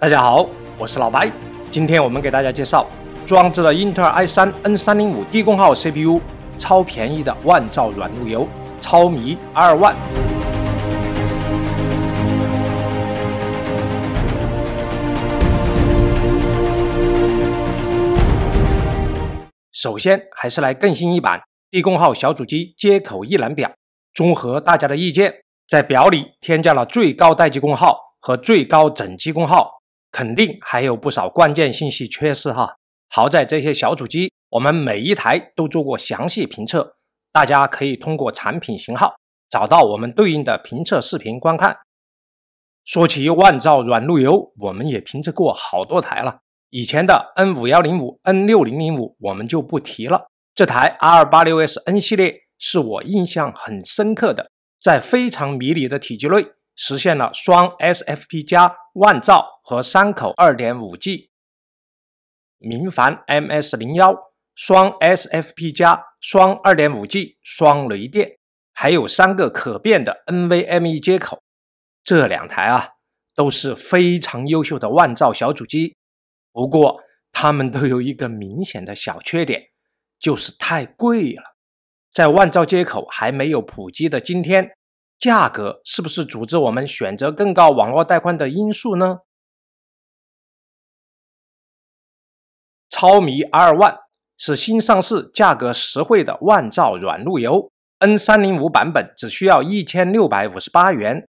大家好，我是老白。今天我们给大家介绍，装置的英特尔 i 三 N 三零五低功耗 CPU，超便宜的万兆软路由，超迷二万。首先还是来更新一版低功耗小主机接口一览表，综合大家的意见，在表里添加了最高待机功耗和最高整机功耗。肯定还有不少关键信息缺失哈，好在这些小主机我们每一台都做过详细评测，大家可以通过产品型号找到我们对应的评测视频观看。说起万兆软路由，我们也评测过好多台了，以前的 N 五幺零五、N 六零零五我们就不提了，这台 R 八六 S N 系列是我印象很深刻的，在非常迷你的体积内实现了双 SFP 加。万兆和三口二点五 G，明凡 MS 零幺双 SFP 加双二点五 G 双雷电，还有三个可变的 NVMe 接口。这两台啊都是非常优秀的万兆小主机，不过它们都有一个明显的小缺点，就是太贵了。在万兆接口还没有普及的今天。价格是不是阻止我们选择更高网络带宽的因素呢？超迷 R One 是新上市、价格实惠的万兆软路由，N 三零五版本只需要一千六百五十八元，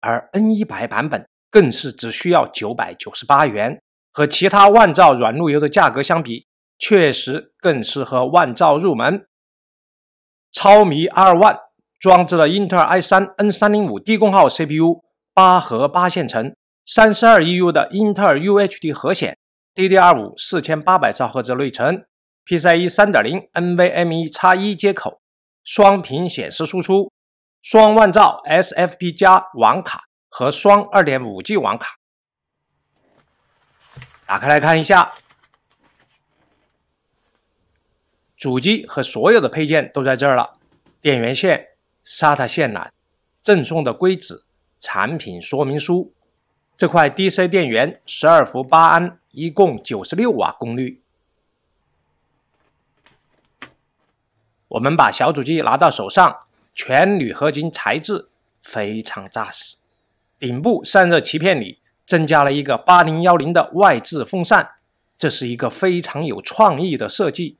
而 N 一百版本更是只需要九百九十八元。和其他万兆软路由的价格相比，确实更适合万兆入门。超迷 R One 装置了英特尔 i 三 N 三零五低功耗 CPU，八核八线程，三十二 EU 的英特尔 UHD 核显，DDR 五四千八百兆赫兹内存，PCIe 三点零 NVMe 叉一接口，双屏显示输出，双万兆 SFP 加网卡和双二点五 G 网卡。打开来看一下，主机和所有的配件都在这儿了，电源线。沙特线缆赠送的硅脂、产品说明书，这块 DC 电源十二伏八安，一共九十六瓦功率。我们把小主机拿到手上，全铝合金材质，非常扎实。顶部散热鳍片里增加了一个八零幺零的外置风扇，这是一个非常有创意的设计。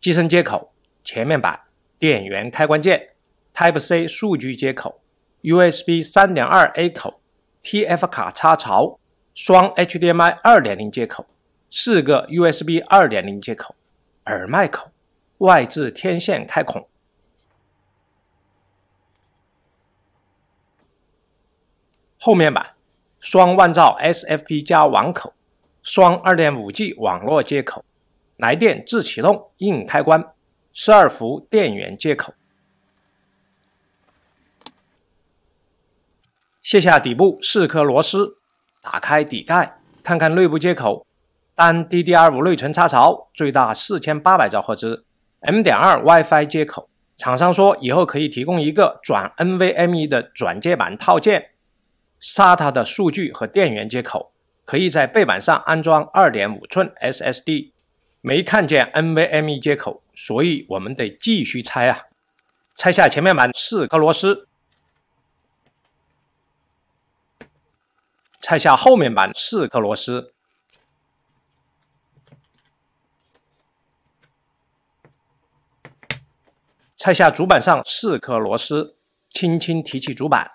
机身接口，前面板。电源开关键，Type C 数据接口，USB 3.2 A 口，TF 卡插槽，双 HDMI 2.0接口，四个 USB 2.0接口，耳麦口，外置天线开孔。后面板，双万兆 SFP 加网口，双 2.5G 网络接口，来电自启动硬开关。十二伏电源接口，卸下底部四颗螺丝，打开底盖，看看内部接口。单 DDR 五内存插槽，最大四千八百兆赫兹。M 点二 WiFi 接口，厂商说以后可以提供一个转 NVMe 的转接板套件。SATA 的数据和电源接口，可以在背板上安装二点五寸 SSD。没看见 NVMe 接口，所以我们得继续拆啊！拆下前面板四颗螺丝，拆下后面板四颗螺丝，拆下主板上四颗螺丝，轻轻提起主板。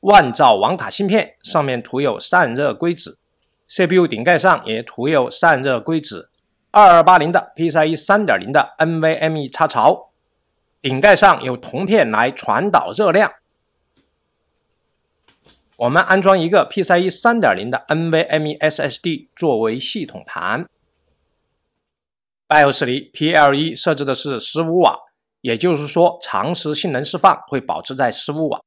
万兆网卡芯片上面涂有散热硅脂。CPU 顶盖上也涂有散热硅脂，二二八零的 PCIe 三点零的 NVMe 插槽，顶盖上有铜片来传导热量。我们安装一个 PCIe 三点零的 NVMe SSD 作为系统盘。BIOS 里 PLE 设置的是十五瓦，也就是说，长时性能释放会保持在十五瓦。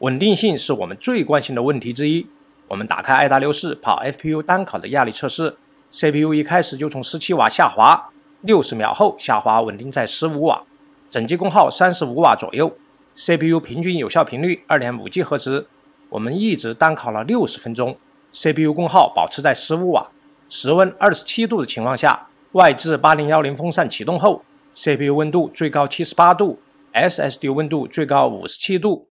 稳定性是我们最关心的问题之一。我们打开爱达六四跑 FPU 单考的压力测试，CPU 一开始就从十七瓦下滑，六十秒后下滑稳定在十五瓦，整机功耗三十五瓦左右。CPU 平均有效频率二点五 G 赫兹，我们一直单考了六十分钟，CPU 功耗保持在十五瓦，室温二十七度的情况下，外置八零幺零风扇启动后，CPU 温度最高七十八度，SSD 温度最高五十七度。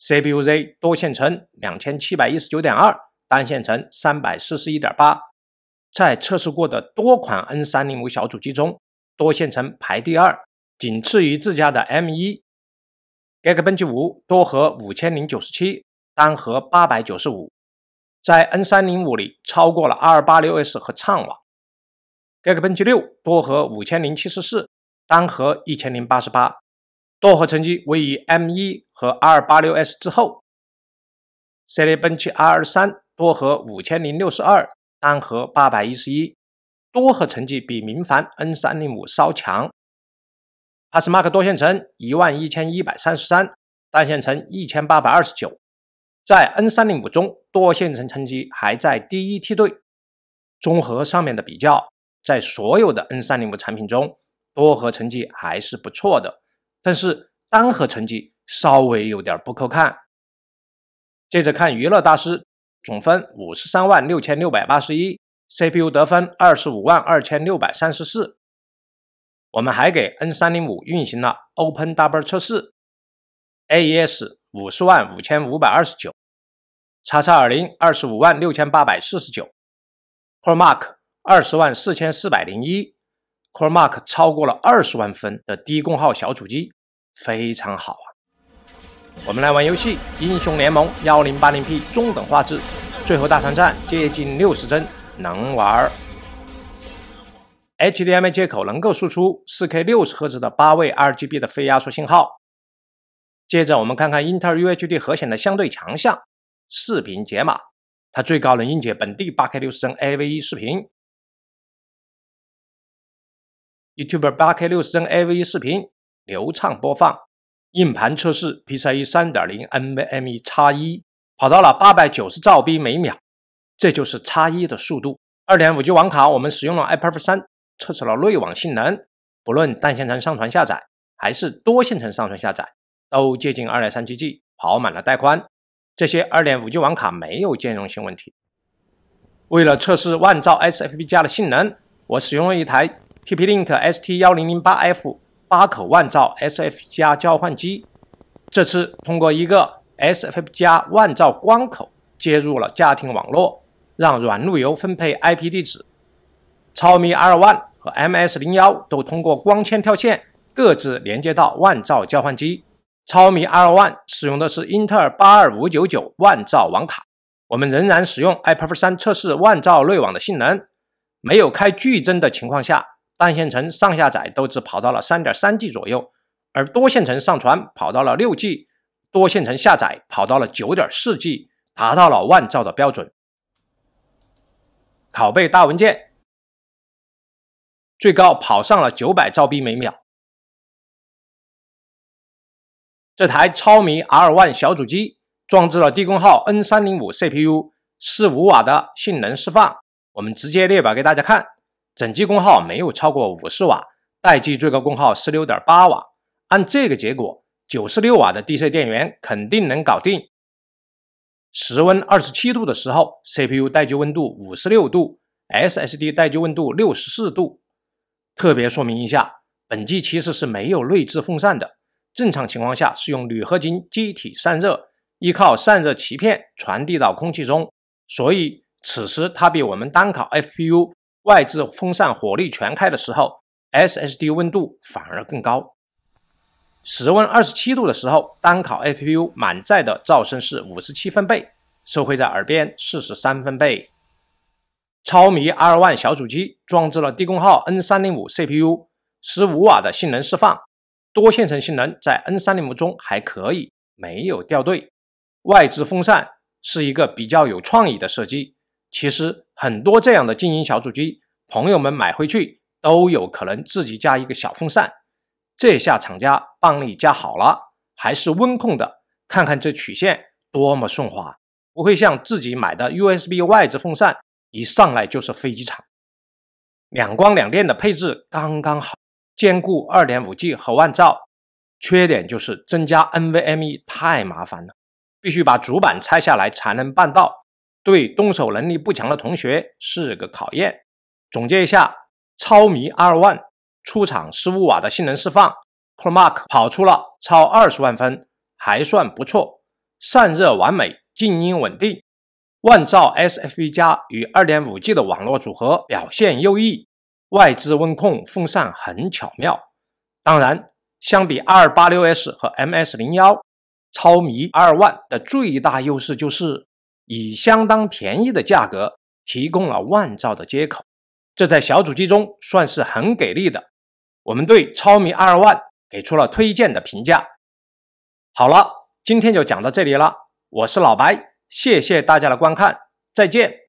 CPUZ 多线程两千七百一十九点二，单线程三百四十一点八，在测试过的多款 N 三零五小主机中，多线程排第二，仅次于自家的 M 一。Geekbench 五多核五千零九十七，单核八百九十五，在 N 三零五里超过了 R 八六 S 和畅网。Geekbench 六多核五千零七十四，单核一千零八十八。多核成绩位于 M 一和 R 八六 S 之后，系列奔驰 R 三多核五千零六十二单核八百一十一，多核成绩比明凡 N 三零五稍强。哈斯马克多线程一万一千一百三十三，单线程一千八百二十九，在 N 三零五中多线程成绩还在第一梯队。综合上面的比较，在所有的 N 三零五产品中，多核成绩还是不错的。但是单核成绩稍微有点不靠看。接着看娱乐大师总分五十三万六千六百八十一，CPU 得分二十五万二千六百三十四。我们还给 N 三零五运行了 OpenDouble 测试，AES 五十万五千五百二十九叉叉二零二十五万六千八百四十九 p r o m a r k 二十万四千四百零一。Core Mark 超过了二十万分的低功耗小主机，非常好啊！我们来玩游戏《英雄联盟》，幺零八零 P 中等画质，最后大团战接近六十帧，能玩。HDMI 接口能够输出四 K 六十赫兹的八位 RGB 的非压缩信号。接着我们看看英特尔 UHD 核显的相对强项——视频解码，它最高能硬解本地八 K 六十帧 a v e 视频。YouTube 八 K 六十帧 AV 视频流畅播放，硬盘测试 PCIe 三点零 NVMe 叉一跑到了八百九十兆 B 每秒，这就是叉一的速度。二点五 G 网卡，我们使用了 iPerf 三测试了内网性能，不论单线程上传下载还是多线程上传下载，都接近二点三 G G，跑满了带宽。这些二点五 G 网卡没有兼容性问题。为了测试万兆 SFP 加的性能，我使用了一台。TP-Link ST 幺零零八 F 八口万兆 SF 加交换机，这次通过一个 SF 加万兆光口接入了家庭网络，让软路由分配 IP 地址。超米 R One 和 MS 零幺都通过光纤跳线各自连接到万兆交换机。超米 R One 使用的是英特尔八二五九九万兆网卡，我们仍然使用 i p e f 三测试万兆内网的性能，没有开巨帧的情况下。单线程上下载都只跑到了三点三 G 左右，而多线程上传跑到了六 G，多线程下载跑到了九点四 G，达到了万兆的标准。拷贝大文件最高跑上了九百兆 b 每秒。这台超迷 r one 小主机，装置了低功耗 N 三零五 CPU，四五瓦的性能释放，我们直接列表给大家看。整机功耗没有超过五十瓦，待机最高功耗十六点八瓦。按这个结果，九十六瓦的 DC 电源肯定能搞定。室温二十七度的时候，CPU 待机温度五十六度，SSD 待机温度六十四度。特别说明一下，本机其实是没有内置风扇的，正常情况下是用铝合金机体散热，依靠散热鳍片传递到空气中。所以此时它比我们单烤 f p u 外置风扇火力全开的时候，S S D 温度反而更高。室温二十七度的时候，单烤 A P U 满载的噪声是五十七分贝，收回在耳边四十三分贝。超迷 one 小主机装置了低功耗 N 三零五 C P U，十五瓦的性能释放，多线程性能在 N 三零五中还可以，没有掉队。外置风扇是一个比较有创意的设计，其实。很多这样的静音小主机，朋友们买回去都有可能自己加一个小风扇。这下厂家帮你加好了，还是温控的，看看这曲线多么顺滑，不会像自己买的 USB 外置风扇一上来就是飞机场。两光两电的配置刚刚好，兼顾二点五 G 和万兆。缺点就是增加 NVMe 太麻烦了，必须把主板拆下来才能办到。对动手能力不强的同学是个考验。总结一下，超迷二万出场十五瓦的性能释放 c o r o m a r k 跑出了超二十万分，还算不错。散热完美，静音稳定。万兆 s f v 加与二点五 G 的网络组合表现优异，外置温控风扇很巧妙。当然，相比 R 八六 S 和 MS 零幺，超迷二万的最大优势就是。以相当便宜的价格提供了万兆的接口，这在小主机中算是很给力的。我们对超迷你二万给出了推荐的评价。好了，今天就讲到这里了。我是老白，谢谢大家的观看，再见。